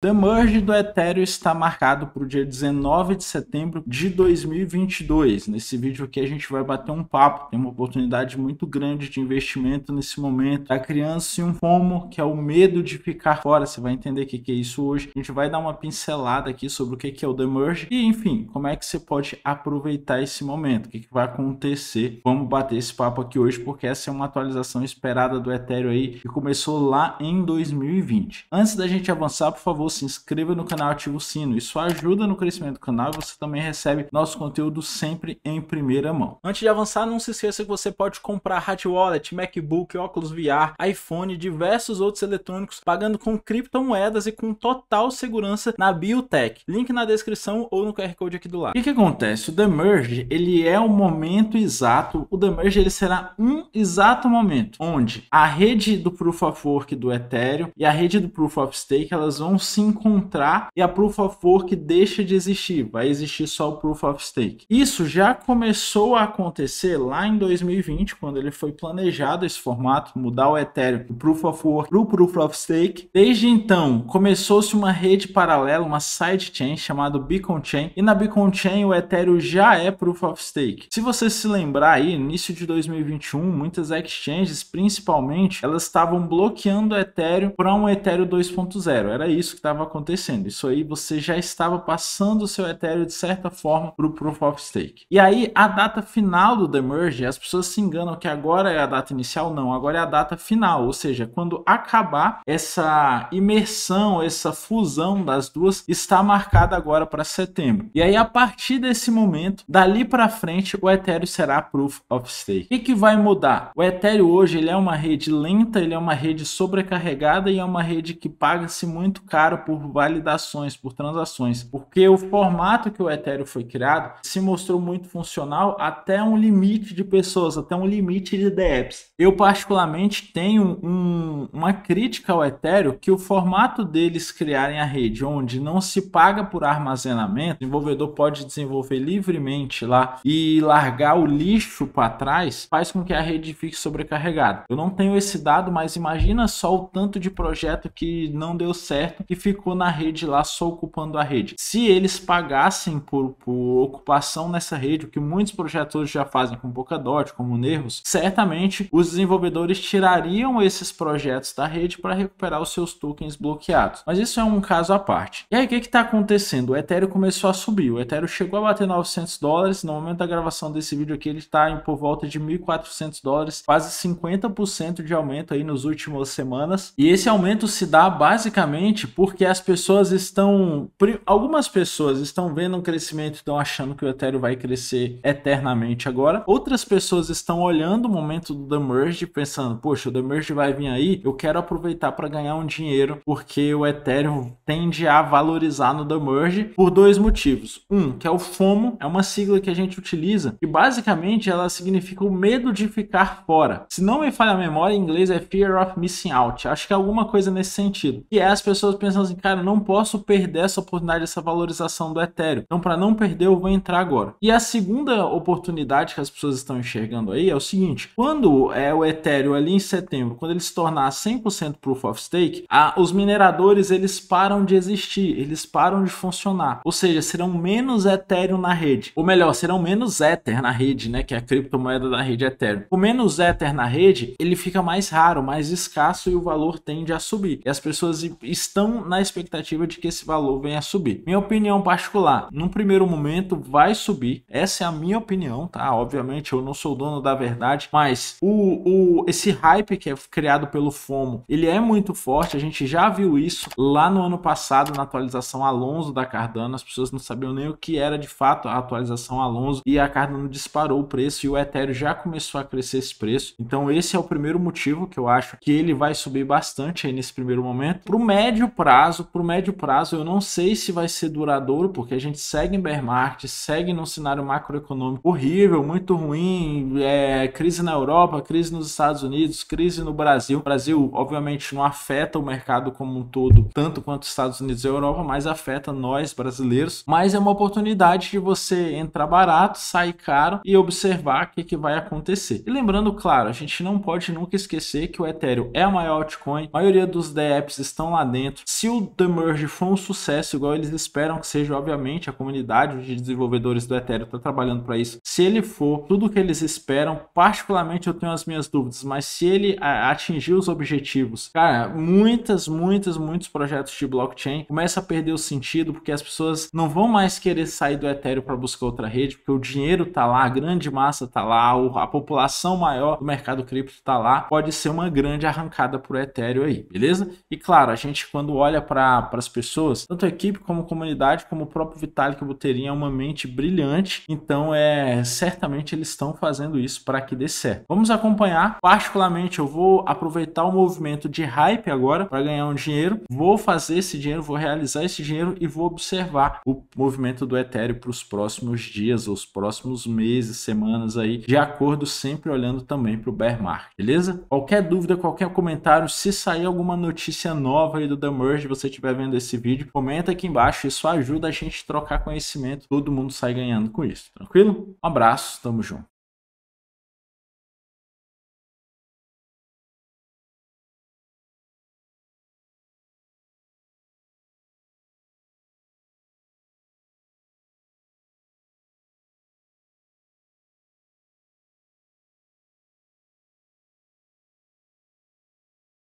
The Merge do Ethereum está marcado para o dia 19 de setembro de 2022. Nesse vídeo aqui a gente vai bater um papo, tem uma oportunidade muito grande de investimento nesse momento. A tá criança e um FOMO, que é o medo de ficar fora, você vai entender o que é isso hoje. A gente vai dar uma pincelada aqui sobre o que é o The Merge e, enfim, como é que você pode aproveitar esse momento, o que vai acontecer. Vamos bater esse papo aqui hoje porque essa é uma atualização esperada do Ethereum aí que começou lá em 2020. Antes da gente avançar, por favor, se inscreva no canal, ative o sino. Isso ajuda no crescimento do canal e você também recebe nosso conteúdo sempre em primeira mão. Antes de avançar, não se esqueça que você pode comprar hardware, Wallet, MacBook, óculos VR, iPhone e diversos outros eletrônicos pagando com criptomoedas e com total segurança na Biotech. Link na descrição ou no QR Code aqui do lado. O que, que acontece? O The Merge, ele é o momento exato, o The Merge ele será um exato momento onde a rede do Proof of Work do Ethereum e a rede do Proof of Stake elas vão se se encontrar e a Proof of Work deixa de existir, vai existir só o Proof of Stake. Isso já começou a acontecer lá em 2020, quando ele foi planejado esse formato, mudar o Ethereum do Proof of Work para o Proof of Stake. Desde então, começou-se uma rede paralela, uma sidechain chamada Beacon Chain, e na Beacon Chain o Ethereum já é Proof of Stake. Se você se lembrar aí, início de 2021, muitas exchanges, principalmente, elas estavam bloqueando o Ethereum para um Ethereum 2.0. Era isso que estava acontecendo. Isso aí você já estava passando o seu Ethereum de certa forma para o Proof of Stake. E aí a data final do Demerge, as pessoas se enganam que agora é a data inicial, não, agora é a data final, ou seja, quando acabar essa imersão, essa fusão das duas, está marcada agora para setembro. E aí a partir desse momento, dali para frente, o Ethereum será Proof of Stake. O que, que vai mudar? O Ethereum hoje ele é uma rede lenta, ele é uma rede sobrecarregada e é uma rede que paga-se muito caro caro por validações, por transações, porque o formato que o Ethereum foi criado se mostrou muito funcional até um limite de pessoas, até um limite de DApps. Eu particularmente tenho um, uma crítica ao Ethereum que o formato deles criarem a rede onde não se paga por armazenamento, o desenvolvedor pode desenvolver livremente lá e largar o lixo para trás, faz com que a rede fique sobrecarregada. Eu não tenho esse dado, mas imagina só o tanto de projeto que não deu certo e ficou ficou na rede lá só ocupando a rede. Se eles pagassem por, por ocupação nessa rede, o que muitos projetos já fazem com Polkadot, como Nervos, certamente os desenvolvedores tirariam esses projetos da rede para recuperar os seus tokens bloqueados. Mas isso é um caso à parte. E aí, o que está acontecendo? O Ethereum começou a subir. O Ethereum chegou a bater 900 dólares. No momento da gravação desse vídeo aqui, ele está por volta de 1.400 dólares, quase 50% de aumento aí nos últimos semanas. E esse aumento se dá basicamente porque porque as pessoas estão. Algumas pessoas estão vendo um crescimento e estão achando que o Ethereum vai crescer eternamente agora. Outras pessoas estão olhando o momento do The Merge pensando: poxa, o The Merge vai vir aí, eu quero aproveitar para ganhar um dinheiro, porque o Ethereum tende a valorizar no The Merge por dois motivos. Um, que é o FOMO, é uma sigla que a gente utiliza e basicamente ela significa o medo de ficar fora. Se não me falha a memória, em inglês é Fear of Missing Out. Acho que é alguma coisa nesse sentido. E é as pessoas pensam assim, cara, não posso perder essa oportunidade, essa valorização do Ethereum. Então, para não perder, eu vou entrar agora. E a segunda oportunidade que as pessoas estão enxergando aí é o seguinte: quando é o Ethereum ali em setembro, quando ele se tornar 100% proof of stake, a, os mineradores eles param de existir, eles param de funcionar. Ou seja, serão menos Ethereum na rede. Ou melhor, serão menos Ether na rede, né, que é a criptomoeda da rede Ethereum. Com menos Ether na rede, ele fica mais raro, mais escasso e o valor tende a subir. E as pessoas estão na na expectativa de que esse valor venha a subir. Minha opinião particular, num primeiro momento vai subir, essa é a minha opinião, tá? Obviamente eu não sou dono da verdade, mas o, o esse hype que é criado pelo FOMO, ele é muito forte, a gente já viu isso lá no ano passado na atualização Alonso da Cardano, as pessoas não sabiam nem o que era de fato a atualização Alonso e a Cardano disparou o preço e o Ethereum já começou a crescer esse preço. Então esse é o primeiro motivo que eu acho que ele vai subir bastante aí nesse primeiro momento. Pro médio prazo prazo, para o médio prazo, eu não sei se vai ser duradouro, porque a gente segue em bear market, segue num cenário macroeconômico horrível, muito ruim, é, crise na Europa, crise nos Estados Unidos, crise no Brasil. O Brasil, obviamente, não afeta o mercado como um todo, tanto quanto os Estados Unidos e a Europa, mas afeta nós, brasileiros. Mas é uma oportunidade de você entrar barato, sair caro e observar o que, que vai acontecer. E lembrando, claro, a gente não pode nunca esquecer que o Ethereum é a maior altcoin, a maioria dos DApps estão lá dentro. Se se o The Merge for um sucesso, igual eles esperam que seja, obviamente, a comunidade de desenvolvedores do Ethereum está trabalhando para isso, se ele for tudo o que eles esperam, particularmente eu tenho as minhas dúvidas, mas se ele atingir os objetivos, cara, muitas, muitas, muitos projetos de blockchain começam a perder o sentido porque as pessoas não vão mais querer sair do Ethereum para buscar outra rede, porque o dinheiro tá lá, a grande massa tá lá, a população maior do mercado cripto tá lá, pode ser uma grande arrancada o Ethereum aí, beleza? E claro, a gente quando olha olha para as pessoas, tanto a equipe como a comunidade, como o próprio Vitalik Buterin é uma mente brilhante, então é certamente eles estão fazendo isso para que dê certo. Vamos acompanhar, particularmente eu vou aproveitar o movimento de hype agora para ganhar um dinheiro, vou fazer esse dinheiro, vou realizar esse dinheiro e vou observar o movimento do Ethereum para os próximos dias, os próximos meses, semanas aí, de acordo sempre olhando também para o bear market, beleza? Qualquer dúvida, qualquer comentário, se sair alguma notícia nova aí do The Merge, onde você estiver vendo esse vídeo, comenta aqui embaixo, isso ajuda a gente a trocar conhecimento, todo mundo sai ganhando com isso, tranquilo? Um abraço, tamo junto.